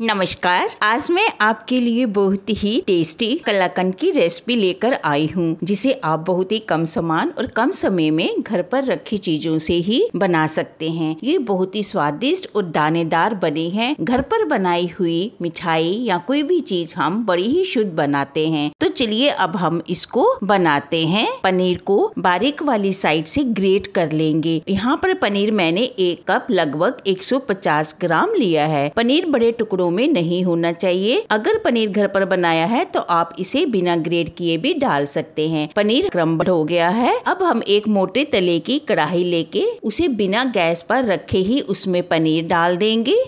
नमस्कार आज मैं आपके लिए बहुत ही टेस्टी कलाकंद की रेसिपी लेकर आई हूँ जिसे आप बहुत ही कम सामान और कम समय में घर पर रखी चीजों से ही बना सकते हैं ये बहुत ही स्वादिष्ट और दानेदार बने हैं घर पर बनाई हुई मिठाई या कोई भी चीज हम बड़ी ही शुद्ध बनाते हैं चलिए अब हम इसको बनाते हैं पनीर को बारीक वाली साइड से ग्रेट कर लेंगे यहाँ पर पनीर मैंने एक कप लगभग 150 ग्राम लिया है पनीर बड़े टुकड़ों में नहीं होना चाहिए अगर पनीर घर पर बनाया है तो आप इसे बिना ग्रेट किए भी डाल सकते हैं पनीर क्रम्बल हो गया है अब हम एक मोटे तले की कढ़ाई लेके उसे बिना गैस पर रखे ही उसमें पनीर डाल देंगे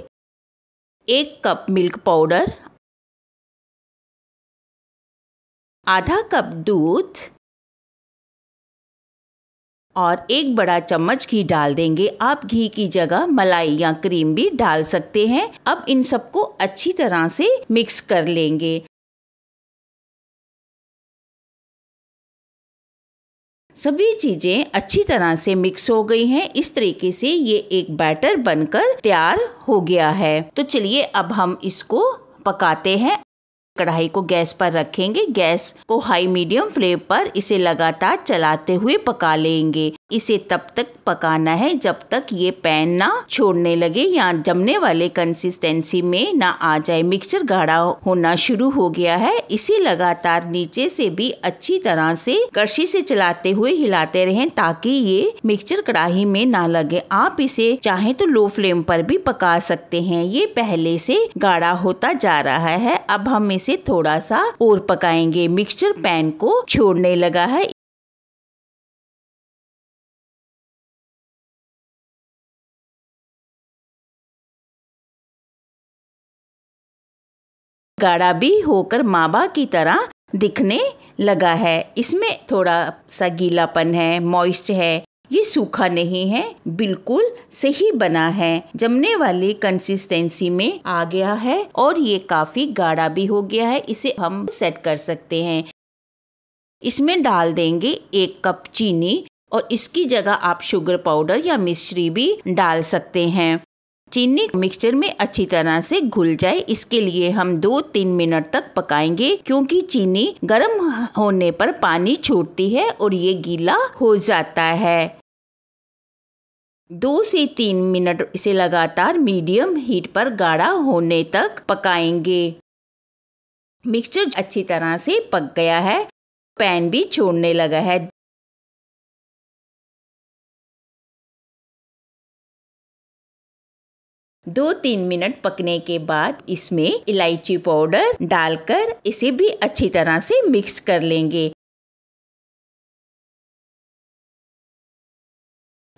एक कप मिल्क पाउडर आधा कप दूध और एक बड़ा चम्मच घी डाल देंगे आप घी की जगह मलाई या क्रीम भी डाल सकते हैं अब इन सबको अच्छी तरह से मिक्स कर लेंगे सभी चीज़ें अच्छी तरह से मिक्स हो गई हैं इस तरीके से ये एक बैटर बनकर तैयार हो गया है तो चलिए अब हम इसको पकाते हैं कढ़ाई को गैस पर रखेंगे गैस को हाई मीडियम फ्लेम पर इसे लगातार चलाते हुए पका लेंगे इसे तब तक पकाना है जब तक ये पैन ना छोड़ने लगे या जमने वाले कंसिस्टेंसी में ना आ जाए मिक्सचर गाढ़ा होना शुरू हो गया है इसे लगातार नीचे से भी अच्छी तरह से कड़छी से चलाते हुए हिलाते रहें ताकि ये मिक्सचर कड़ाही में ना लगे आप इसे चाहे तो लो फ्लेम पर भी पका सकते हैं ये पहले से गाढ़ा होता जा रहा है अब हम इसे थोड़ा सा और पकाएंगे मिक्सचर पैन को छोड़ने लगा है गाढ़ा भी होकर मावा की तरह दिखने लगा है इसमें थोड़ा सा गीलापन है मॉइस्ट है ये सूखा नहीं है बिल्कुल सही बना है जमने वाली कंसिस्टेंसी में आ गया है और ये काफी गाढ़ा भी हो गया है इसे हम सेट कर सकते हैं इसमें डाल देंगे एक कप चीनी और इसकी जगह आप शुगर पाउडर या मिश्री भी डाल सकते हैं चीनी मिक्सचर में अच्छी तरह से घुल जाए इसके लिए हम दो तीन मिनट तक पकाएंगे क्योंकि चीनी गर्म होने पर पानी छोड़ती है और ये गीला हो जाता है दो से तीन मिनट इसे लगातार मीडियम हीट पर गाढ़ा होने तक पकाएंगे मिक्सचर अच्छी तरह से पक गया है पैन भी छोड़ने लगा है दो तीन मिनट पकने के बाद इसमें इलायची पाउडर डालकर इसे भी अच्छी तरह से मिक्स कर लेंगे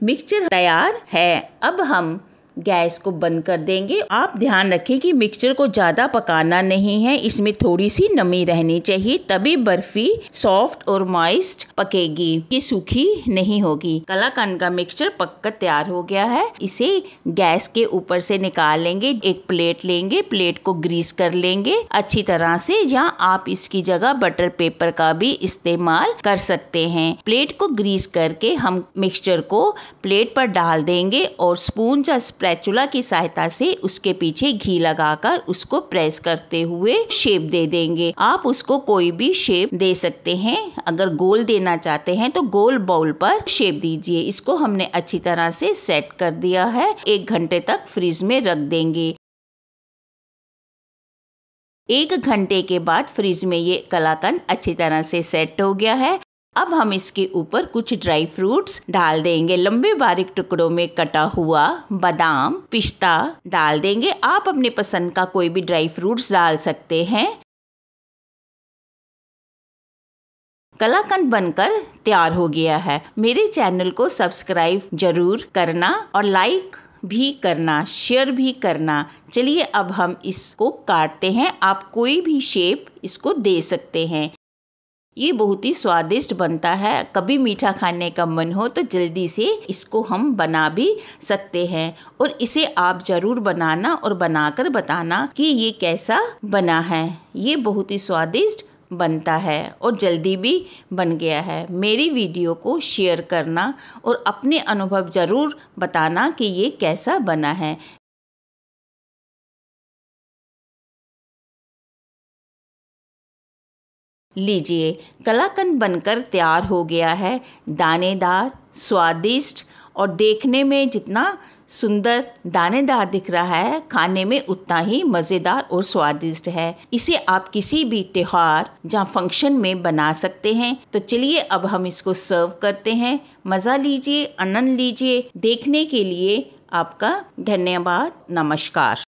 मिक्सचर तैयार है अब हम गैस को बंद कर देंगे आप ध्यान रखें कि मिक्सचर को ज़्यादा पकाना नहीं है इसमें थोड़ी सी नमी रहनी चाहिए तभी बर्फी सॉफ्ट और मॉइस्ट पकेगी ये सूखी नहीं होगी कलाकंद का मिक्सचर पककर तैयार हो गया है इसे गैस के ऊपर से निकाल लेंगे एक प्लेट लेंगे प्लेट को ग्रीस कर लेंगे अच्छी तरह से या आप इसकी जगह बटर पेपर का भी इस्तेमाल कर सकते हैं प्लेट को ग्रीस करके हम मिक्सचर को प्लेट पर डाल देंगे और स्पून या स्प्रे स्पैचुला की सहायता से उसके पीछे घी लगाकर उसको प्रेस करते हुए शेप दे देंगे आप उसको कोई भी शेप दे सकते हैं अगर गोल देना चाहते हैं तो गोल बाउल पर शेप दीजिए इसको हमने अच्छी तरह से सेट कर दिया है एक घंटे तक फ्रिज में रख देंगे एक घंटे के बाद फ्रिज में ये कलाकंद अच्छी तरह से सेट हो गया है अब हम इसके ऊपर कुछ ड्राई फ्रूट्स डाल देंगे लंबे बारीक टुकड़ों में कटा हुआ बादाम पिस्ता डाल देंगे आप अपने पसंद का कोई भी ड्राई फ्रूट्स डाल सकते हैं कलाकंद बनकर तैयार हो गया है मेरे चैनल को सब्सक्राइब जरूर करना और लाइक भी करना शेयर भी करना चलिए अब हम इसको काटते हैं आप कोई भी शेप इसको दे सकते हैं ये बहुत ही स्वादिष्ट बनता है कभी मीठा खाने का मन हो तो जल्दी से इसको हम बना भी सकते हैं और इसे आप ज़रूर बनाना और बनाकर बताना कि ये कैसा बना है ये बहुत ही स्वादिष्ट बनता है और जल्दी भी बन गया है मेरी वीडियो को शेयर करना और अपने अनुभव ज़रूर बताना कि ये कैसा बना है लीजिए कलाकंद बनकर तैयार हो गया है दानेदार स्वादिष्ट और देखने में जितना सुंदर दानेदार दिख रहा है खाने में उतना ही मज़ेदार और स्वादिष्ट है इसे आप किसी भी त्यौहार जहाँ फंक्शन में बना सकते हैं तो चलिए अब हम इसको सर्व करते हैं मज़ा लीजिए आनंद लीजिए देखने के लिए आपका धन्यवाद नमस्कार